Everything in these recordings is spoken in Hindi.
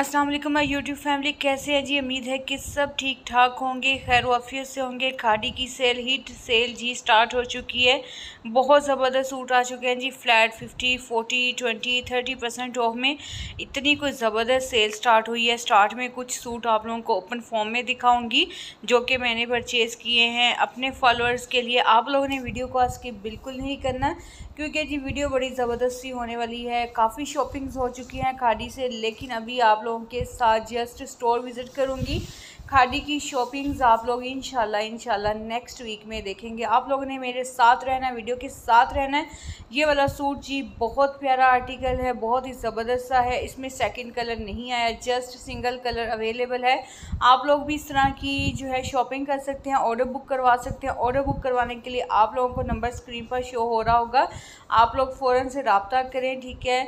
अस्सलाम वालेकुम माई यूट्यूब फैमिली कैसे है जी उम्मीद है कि सब ठीक ठाक होंगे खैर वाफियत से होंगे खाड़ी की सेल हिट सेल जी स्टार्ट हो चुकी है बहुत ज़बरदस्त सूट आ चुके हैं जी फ्लैट 50, 40, 20, 30 परसेंट ऑफ में इतनी कोई ज़बरदस्त सेल स्टार्ट हुई है स्टार्ट में कुछ सूट आप लोगों को ओपन फॉर्म में दिखाऊँगी जो कि मैंने परचेज़ किए हैं अपने फॉलोअर्स के लिए आप लोगों ने वीडियो को आज के बिल्कुल नहीं करना क्योंकि जी वीडियो बड़ी ज़बरदस्ती होने वाली है काफ़ी शॉपिंग्स हो चुकी हैं खाड़ी से लेकिन अभी आप लोगों के साथ जस्ट स्टोर विज़िट करूँगी खादी की शॉपिंग्स आप लोग इन इंशाल्लाह नेक्स्ट वीक में देखेंगे आप लोगों ने मेरे साथ रहना है वीडियो के साथ रहना है ये वाला सूट जी बहुत प्यारा आर्टिकल है बहुत ही ज़बरदस्त सा है इसमें सेकंड कलर नहीं आया जस्ट सिंगल कलर अवेलेबल है आप लोग भी इस तरह की जो है शॉपिंग कर सकते हैं ऑर्डर बुक करवा सकते हैं ऑर्डर बुक करवाने के लिए आप लोगों को नंबर स्क्रीन पर शो हो रहा होगा आप लोग फ़ौर से रबता करें ठीक है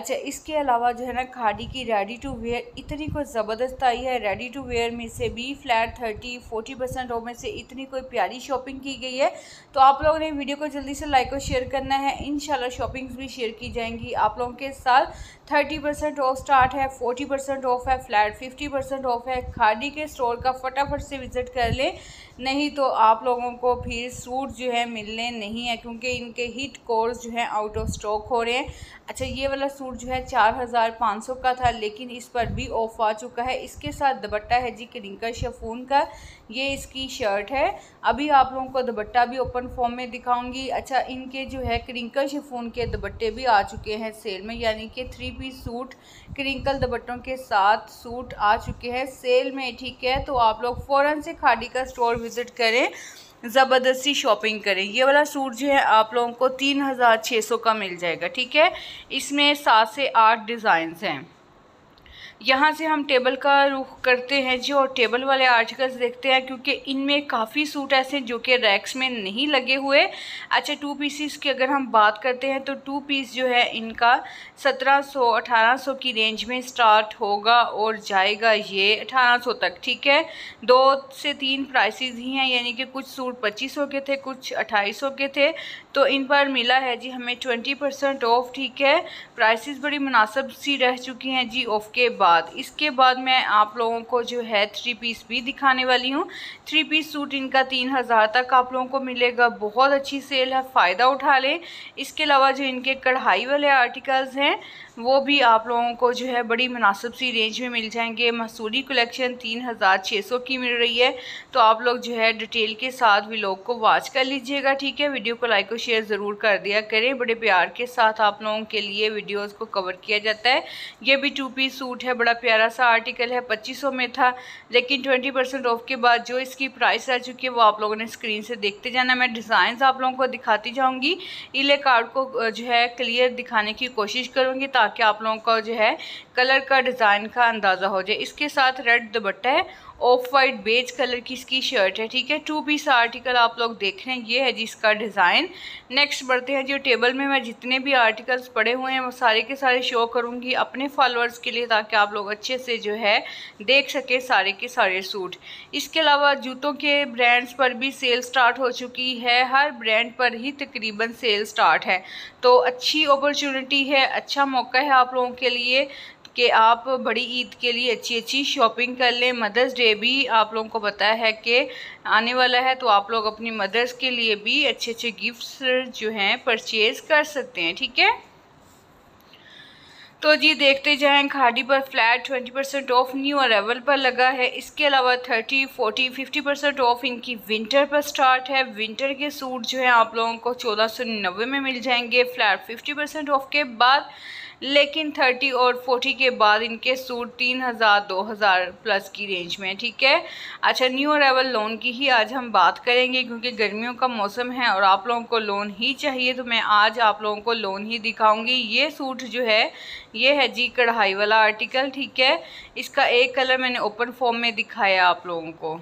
अच्छा इसके अलावा जो है ना खादी की रेडी टू वेयर इतनी कुछ ज़बरदस्त आई है रेडी टू वेयर में से से भी flat thirty forty percent off में से इतनी कोई प्यारी शॉपिंग की गई है तो आप लोगों ने वीडियो को जल्दी से लाइक और शेयर करना है इन शॉपिंग्स भी शेयर की जाएंगी आप लोगों के साल थर्टी परसेंट ऑफ स्टार्ट है फोर्टी परसेंट ऑफ है फ्लैट फिफ्टी परसेंट ऑफ है खाड़ी के स्टोर का फटाफट से विज़िट कर लें नहीं तो आप लोगों को फिर सूट जो है मिलने नहीं है क्योंकि इनके हिट कोर्स जो है आउट ऑफ स्टॉक हो रहे हैं अच्छा ये वाला सूट जो है चार हज़ार पाँच सौ का था लेकिन इस पर भी ऑफ आ चुका है इसके साथ दुपट्टा है जी करिंग का शफून का ये इसकी शर्ट है अभी आप लोगों को दुपट्टा भी ओपन फॉर्म में दिखाऊंगी अच्छा इनके जो है क्रिंकल शेफून के दुपट्टे भी आ चुके हैं सेल में यानी कि थ्री पीस सूट क्रिंकल दुपट्टों के साथ सूट आ चुके हैं सेल में ठीक है तो आप लोग फ़ौरन से खाड़ी का स्टोर विज़िट करें ज़बरदस्ती शॉपिंग करें ये वाला सूट जो है आप लोगों को तीन हज़ार छः सौ का मिल जाएगा ठीक है इसमें सात से आठ डिज़ाइंस हैं यहाँ से हम टेबल का रुख करते हैं जी और टेबल वाले आर्टिकल्स देखते हैं क्योंकि इनमें काफ़ी सूट ऐसे जो कि रैक्स में नहीं लगे हुए अच्छा टू पीसीस की अगर हम बात करते हैं तो टू पीस जो है इनका 1700 1800 की रेंज में स्टार्ट होगा और जाएगा ये 1800 तक ठीक है दो से तीन प्राइसेस ही हैं यानी कि कुछ सूट सौ के थे कुछ सौ के थे तो इन पर मिला है जी हमें ट्वेंटी परसेंट ऑफ ठीक है प्राइसिस बड़ी मुनासब सी रह चुकी हैं जी ऑफ के बाद बाद इसके बाद मैं आप लोगों को जो है थ्री पीस भी दिखाने वाली हूँ थ्री पीस सूट इनका तीन हज़ार तक आप लोगों को मिलेगा बहुत अच्छी सेल है फ़ायदा उठा लें इसके अलावा जो इनके कढ़ाई वाले आर्टिकल्स हैं वो भी आप लोगों को जो है बड़ी मुनासिब सी रेंज में मिल जाएंगे मसूरी कलेक्शन तीन हज़ार छः सौ की मिल रही है तो आप लोग जो है डिटेल के साथ व्लॉग को वॉच कर लीजिएगा ठीक है वीडियो को लाइक और शेयर ज़रूर कर दिया करें बड़े प्यार के साथ आप लोगों के लिए वीडियोज़ को कवर किया जाता है ये भी टू पीस सूट है बड़ा प्यारा सा आर्टिकल है पच्चीस में था लेकिन ट्वेंटी ऑफ के बाद जो इसकी प्राइस रह चुकी है वो आप लोगों ने स्क्रीन से देखते जाना मैं डिज़ाइन आप लोगों को दिखाती जाऊँगी इले कार्ड को जो है क्लियर दिखाने की कोशिश करूँगी ताकि ताकि आप लोगों का जो है कलर का डिज़ाइन का अंदाज़ा हो जाए इसके साथ रेड दुबट्टा है ऑफ वाइट बेज कलर की इसकी शर्ट है ठीक है टू पीस आर्टिकल आप लोग देख रहे हैं ये है जी इसका डिज़ाइन नेक्स्ट बढ़ते हैं जो टेबल में मैं जितने भी आर्टिकल्स पड़े हुए हैं वो सारे के सारे शो करूँगी अपने फॉलोअर्स के लिए ताकि आप लोग अच्छे से जो है देख सकें सारे के सारे सूट इसके अलावा जूतों के ब्रांड्स पर भी सेल स्टार्ट हो चुकी है हर ब्रांड पर ही तकरीबन सेल स्टार्ट है तो अच्छी अपॉर्चुनिटी है अच्छा मौका है आप लोगों के लिए कि आप बड़ी ईद के लिए अच्छी अच्छी शॉपिंग कर लें मदर्स डे भी आप लोगों को बताया है कि आने वाला है तो आप लोग अपनी मदर्स के लिए भी अच्छे अच्छे गिफ्ट्स जो हैं परचेज़ कर सकते हैं ठीक है तो जी देखते जाएं खाड़ी पर flat twenty percent off new arrival पर लगा है इसके अलावा thirty forty fifty percent off इनकी विंटर पर स्टार्ट है विंटर के सूट जो है आप लोगों को चौदह सौ नब्बे में मिल जाएंगे फ्लैट फिफ्टी परसेंट ऑफ के बाद लेकिन थर्टी और फोर्टी के बाद इनके सूट तीन हज़ार दो हज़ार प्लस की रेंज में ठीक है अच्छा न्यू अरेवल लोन की ही आज हम बात करेंगे क्योंकि गर्मियों का मौसम है और आप लोगों को लोन ही चाहिए तो मैं आज आप लोगों को लोन ही दिखाऊंगी ये सूट जो है ये है जी कढ़ाई वाला आर्टिकल ठीक है इसका एक कलर मैंने ओपन फॉर्म में दिखाया आप लोगों को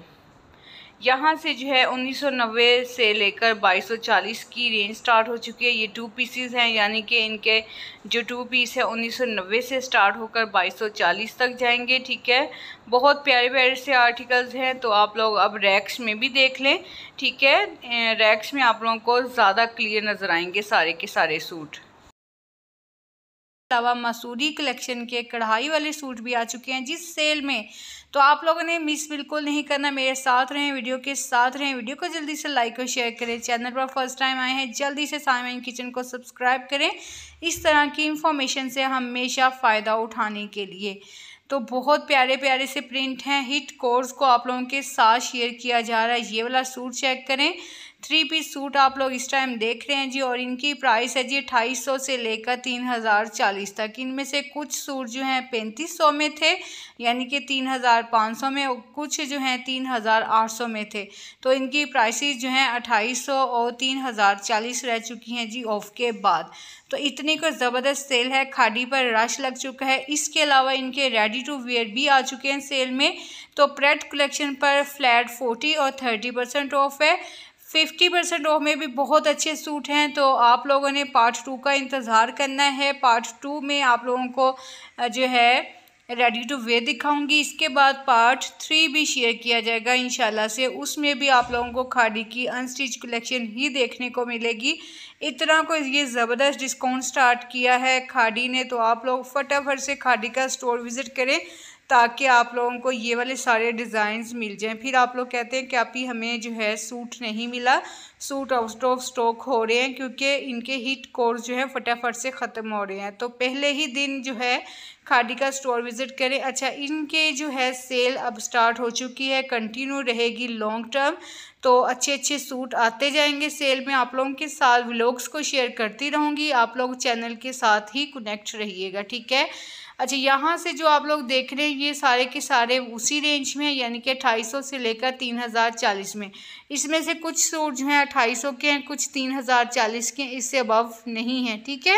यहाँ से जो है 1990 से लेकर 2240 की रेंज स्टार्ट हो चुकी है ये टू पीसीज हैं यानी कि इनके जो टू पीस है 1990 से स्टार्ट होकर 2240 तक जाएंगे ठीक है बहुत प्यारे प्यारे से आर्टिकल्स हैं तो आप लोग अब रैक्स में भी देख लें ठीक है रैक्स में आप लोगों को ज़्यादा क्लियर नज़र आएंगे सारे के सारे सूट अलावा मसूरी कलेक्शन के कढ़ाई वाले सूट भी आ चुके हैं जिस सेल में तो आप लोगों ने मिस बिल्कुल नहीं करना मेरे साथ रहें वीडियो के साथ रहें वीडियो को जल्दी से लाइक और शेयर करें चैनल पर फर्स्ट टाइम आए हैं जल्दी से साइमन किचन को सब्सक्राइब करें इस तरह की इंफॉर्मेशन से हमेशा फ़ायदा उठाने के लिए तो बहुत प्यारे प्यारे से प्रिंट हैं हिट कोर्स को आप लोगों के साथ शेयर किया जा रहा है ये वाला सूट चेक करें थ्री पीस सूट आप लोग इस टाइम देख रहे हैं जी और इनकी प्राइस है जी अठाईस सौ से लेकर तीन हज़ार चालीस तक इनमें से कुछ सूट जो हैं पैंतीस सौ में थे यानी कि तीन हज़ार पाँच सौ में और कुछ जो हैं तीन हज़ार आठ सौ में थे तो इनकी प्राइसेस जो हैं अट्ठाईस सौ और तीन हज़ार चालीस रह चुकी हैं जी ऑफ के बाद तो इतनी कोई ज़बरदस्त सेल है खाड़ी पर रश लग चुका है इसके अलावा इनके रेडी टू वेयर भी आ चुके हैं सेल में तो प्रेड कलेक्शन पर फ्लैट फोर्टी और थर्टी परसेंट ऑफ है फिफ्टी परसेंट ऑफ में भी बहुत अच्छे सूट हैं तो आप लोगों ने पार्ट टू का इंतज़ार करना है पार्ट टू में आप लोगों को जो है रेडी टू वे दिखाऊंगी इसके बाद पार्ट थ्री भी शेयर किया जाएगा इन से उसमें भी आप लोगों को खाड़ी की अनस्टिच कलेक्शन ही देखने को मिलेगी इतना को ये ज़बरदस्त डिस्काउंट स्टार्ट किया है खाड़ी ने तो आप लोग फटाफट से खाड़ी का स्टोर विज़िट करें ताकि आप लोगों को ये वाले सारे डिज़ाइंस मिल जाएं फिर आप लोग कहते हैं कि आप ही हमें जो है सूट नहीं मिला सूट आउट ऑफ स्टॉक हो रहे हैं क्योंकि इनके हिट कोर्स जो है फटाफट से ख़त्म हो रहे हैं तो पहले ही दिन जो है खादी का स्टोर विज़िट करें अच्छा इनके जो है सेल अब स्टार्ट हो चुकी है कंटिन्यू रहेगी लॉन्ग टर्म तो अच्छे अच्छे सूट आते जाएंगे सेल में आप लोगों के साथ व्लॉग्स को शेयर करती रहूँगी आप लोग चैनल के साथ ही कनेक्ट रहिएगा ठीक है अच्छा यहाँ से जो आप लोग देख रहे हैं ये सारे के सारे उसी रेंज में यानी कि अट्ठाईस सौ से लेकर तीन हज़ार चालीस में इसमें से कुछ सूट जो हैं अट्ठाईस सौ के हैं कुछ तीन हज़ार चालीस के इससे अबव नहीं हैं ठीक है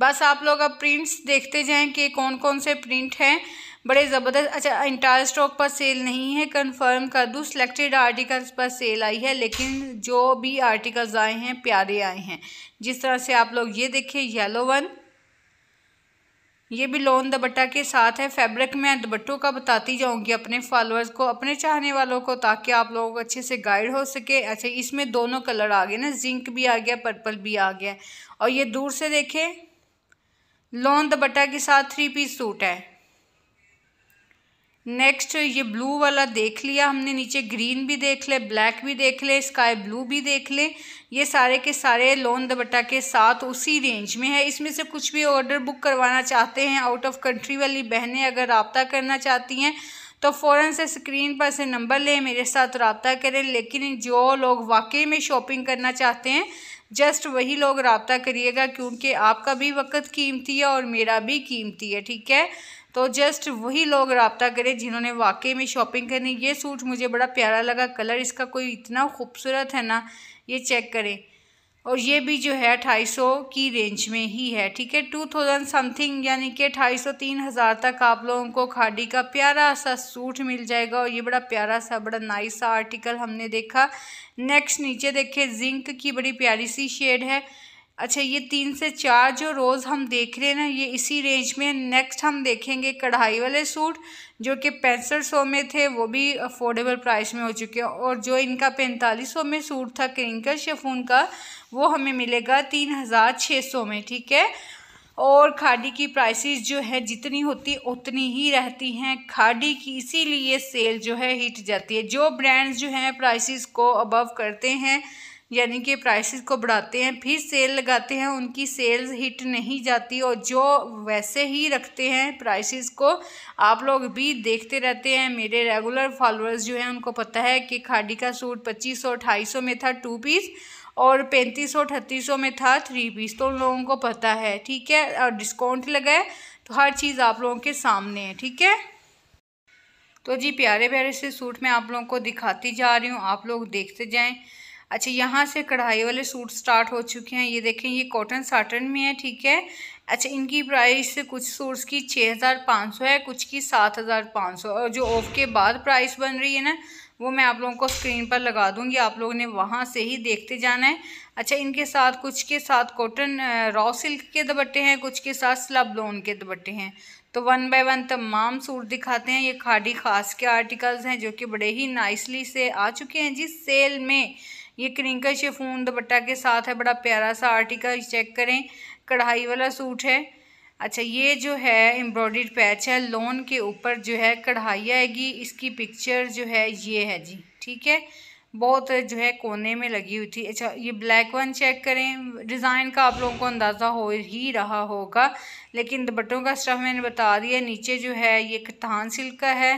बस आप लोग अब प्रिंट्स देखते जाएं कि कौन कौन से प्रिंट हैं बड़े ज़बरदस्त अच्छा इंटायर स्टॉक पर सेल नहीं है कंफर्म कर दूँ सिलेक्टेड आर्टिकल्स पर सेल आई है लेकिन जो भी आर्टिकल्स आए हैं प्यारे आए हैं जिस तरह से आप लोग ये देखें येलो वन ये भी लोन दबट्टा के साथ है फैब्रिक में दबट्टों का बताती जाऊंगी अपने फॉलोअर्स को अपने चाहने वालों को ताकि आप लोगों को अच्छे से गाइड हो सके अच्छा इसमें दोनों कलर आ गए ना जिंक भी आ गया पर्पल भी आ गया और ये दूर से देखें लोन दबट्टा के साथ थ्री पीस सूट है नेक्स्ट ये ब्लू वाला देख लिया हमने नीचे ग्रीन भी देख ले ब्लैक भी देख ले स्काई ब्लू भी देख ले ये सारे के सारे लोन दबट्टा के साथ उसी रेंज में है इसमें से कुछ भी ऑर्डर बुक करवाना चाहते हैं आउट ऑफ कंट्री वाली बहनें अगर रबता करना चाहती हैं तो फ़ौर से स्क्रीन पर से नंबर लें मेरे साथ रबता करें लेकिन जो लोग वाकई में शॉपिंग करना चाहते हैं जस्ट वही लोग रबता करिएगा क्योंकि आपका भी वक्त कीमती है और मेरा भी कीमती है ठीक है तो जस्ट वही लोग रबता करें जिन्होंने वाकई में शॉपिंग करनी ये सूट मुझे बड़ा प्यारा लगा कलर इसका कोई इतना खूबसूरत है ना ये चेक करें और ये भी जो है अठाई सौ की रेंज में ही है ठीक है टू थाउजेंड समथिंग यानी कि अठाई सौ तीन हज़ार तक आप लोगों को खाडी का प्यारा सा सूट मिल जाएगा और ये बड़ा प्यारा सा बड़ा नाइस सा आर्टिकल हमने देखा नेक्स्ट नीचे देखे जिंक की बड़ी प्यारी सी शेड है अच्छा ये तीन से चार जो रोज़ हम देख रहे हैं ना ये इसी रेंज में नेक्स्ट हम देखेंगे कढ़ाई वाले सूट जो कि पैंसठ सौ में थे वो भी अफोर्डेबल प्राइस में हो चुके हैं और जो इनका पैंतालीस सौ में सूट था क्रिंकर शेफून का वो हमें मिलेगा तीन हज़ार छः सौ में ठीक है और खाड़ी की प्राइसेस जो है जितनी होती उतनी ही रहती हैं खाड़ी की इसीलिए सेल जो है हिट जाती है जो ब्रांड्स जो हैं प्राइसेस को अबव करते हैं यानी कि प्राइसेस को बढ़ाते हैं फिर सेल लगाते हैं उनकी सेल्स हिट नहीं जाती और जो वैसे ही रखते हैं प्राइसेस को आप लोग भी देखते रहते हैं मेरे रेगुलर फॉलोअर्स जो हैं उनको पता है कि खाडी का सूट पच्चीस सौ ढाई सौ में था टू पीस और पैंतीस सौ अठतीस सौ में था थ्री पीस तो उन लोगों को पता है ठीक है और डिस्काउंट लगाए तो हर चीज़ आप लोगों के सामने है ठीक है तो जी प्यारे प्यारे से सूट मैं आप लोगों को दिखाती जा रही हूँ आप लोग देखते जाएँ अच्छा यहाँ से कढ़ाई वाले सूट स्टार्ट हो चुके हैं ये देखें ये कॉटन साटन में है ठीक है अच्छा इनकी प्राइस कुछ सूट्स की छः हज़ार पाँच सौ है कुछ की सात हज़ार पाँच सौ और जो ऑफ के बाद प्राइस बन रही है ना वो मैं आप लोगों को स्क्रीन पर लगा दूंगी आप लोगों ने वहाँ से ही देखते जाना है अच्छा इनके साथ कुछ के साथ कॉटन रॉ सिल्क के दुपट्टे हैं कुछ के साथ स्लब लोन के दुपट्टे हैं तो वन बाय वन तमाम सूट दिखाते हैं ये खाड़ी खास के आर्टिकल्स हैं जो कि बड़े ही नाइसली से आ चुके हैं जी सेल में ये क्रिंकल शेफून दुपट्टा के साथ है बड़ा प्यारा सा आर्टिकल चेक करें कढ़ाई वाला सूट है अच्छा ये जो है एम्ब्रॉयड पैच है लोन के ऊपर जो है कढ़ाई आएगी इसकी पिक्चर जो है ये है जी ठीक है बहुत जो है कोने में लगी हुई थी अच्छा ये ब्लैक वन चेक करें डिज़ाइन का आप लोगों को अंदाज़ा हो ही रहा होगा लेकिन दुपट्टों का स्टफ मैंने बता दिया नीचे जो है ये कथान सिल्क का है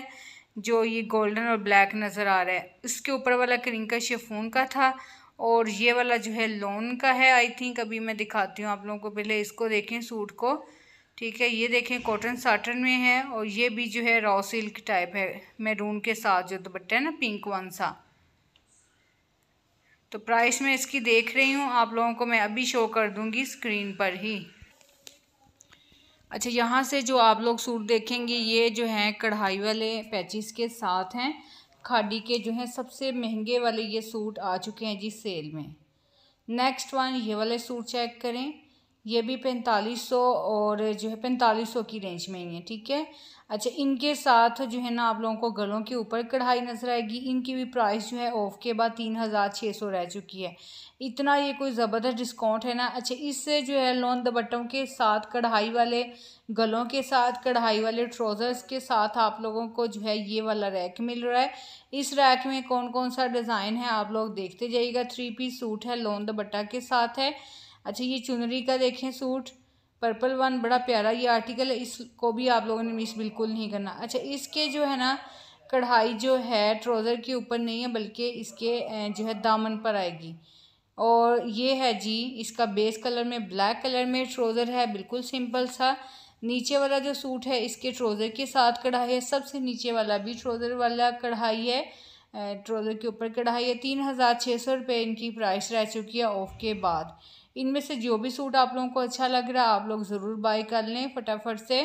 जो ये गोल्डन और ब्लैक नज़र आ रहा है उसके ऊपर वाला क्रिंका शेफून का था और ये वाला जो है लोन का है आई थिंक अभी मैं दिखाती हूँ आप लोगों को पहले इसको देखें सूट को ठीक है ये देखें कॉटन साटन में है और ये भी जो है रॉ सिल्क टाइप है मैरून के साथ जो दुपट्टा है ना पिंक वन सा तो प्राइस मैं इसकी देख रही हूँ आप लोगों को मैं अभी शो कर दूँगी स्क्रीन पर ही अच्छा यहाँ से जो आप लोग सूट देखेंगे ये जो हैं कढ़ाई वाले पैचिस के साथ हैं खाडी के जो हैं सबसे महंगे वाले ये सूट आ चुके हैं जी सेल में नेक्स्ट वन ये वाले सूट चेक करें ये भी पैंतालीस सौ और जो है पैंतालीस सौ की रेंज में ही है ठीक है अच्छा इनके साथ जो है ना आप लोगों को गलों के ऊपर कढ़ाई नज़र आएगी इनकी भी प्राइस जो है ऑफ के बाद तीन हज़ार छः सौ रह चुकी है इतना ये कोई ज़बरदस्त डिस्काउंट है ना अच्छा इससे जो है लोन दबट्टों के साथ कढ़ाई वाले गलों के साथ कढ़ाई वाले ट्राउज़र्स के साथ आप लोगों को जो है ये वाला रैक मिल रहा है इस रैक में कौन कौन सा डिज़ाइन है आप लोग देखते जाइएगा थ्री पीस सूट है लोन दबट्टा के साथ है अच्छा ये चुनरी का देखें सूट पर्पल वन बड़ा प्यारा ये आर्टिकल है इसको भी आप लोगों ने मिस बिल्कुल नहीं करना अच्छा इसके जो है ना कढ़ाई जो है ट्रोज़र के ऊपर नहीं है बल्कि इसके जो है दामन पर आएगी और ये है जी इसका बेस कलर में ब्लैक कलर में ट्रोज़र है बिल्कुल सिंपल सा नीचे वाला जो सूट है इसके ट्रोज़र के साथ कढ़ाई है सबसे नीचे वाला भी ट्रोज़र वाला कढ़ाई है ट्रोज़र के ऊपर कढ़ाई है तीन हज़ार छः सौ रुपये इनकी प्राइस रह चुकी है ऑफ के बाद इनमें से जो भी सूट आप लोगों को अच्छा लग रहा है आप लोग ज़रूर बाई कर लें फटाफट से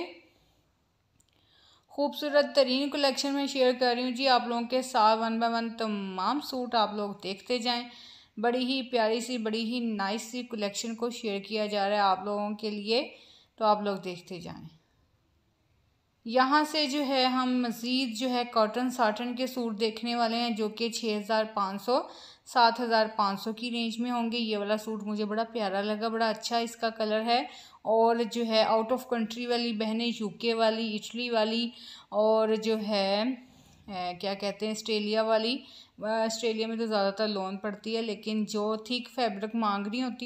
खूबसूरत तरीन कलेक्शन में शेयर कर रही हूँ जी आप लोगों के साथ वन बाय वन तमाम सूट आप लोग देखते जाएं बड़ी ही प्यारी सी बड़ी ही नाइस सी कलेक्शन को शेयर किया जा रहा है आप लोगों के लिए तो आप लोग देखते जाएं यहाँ से जो है हम मज़ीद जो है कॉटन साटन के सूट देखने वाले हैं जो कि छः हज़ार पाँच सौ सात हज़ार पाँच सौ की रेंज में होंगे ये वाला सूट मुझे बड़ा प्यारा लगा बड़ा अच्छा इसका कलर है और जो है आउट ऑफ कंट्री वाली बहनें यूके वाली इटली वाली और जो है क्या कहते हैं ऑस्ट्रेलिया वाली ऑस्ट्रेलिया में तो ज़्यादातर लोन पड़ती है लेकिन जो थिक फैब्रिक मांग रही होती हूँ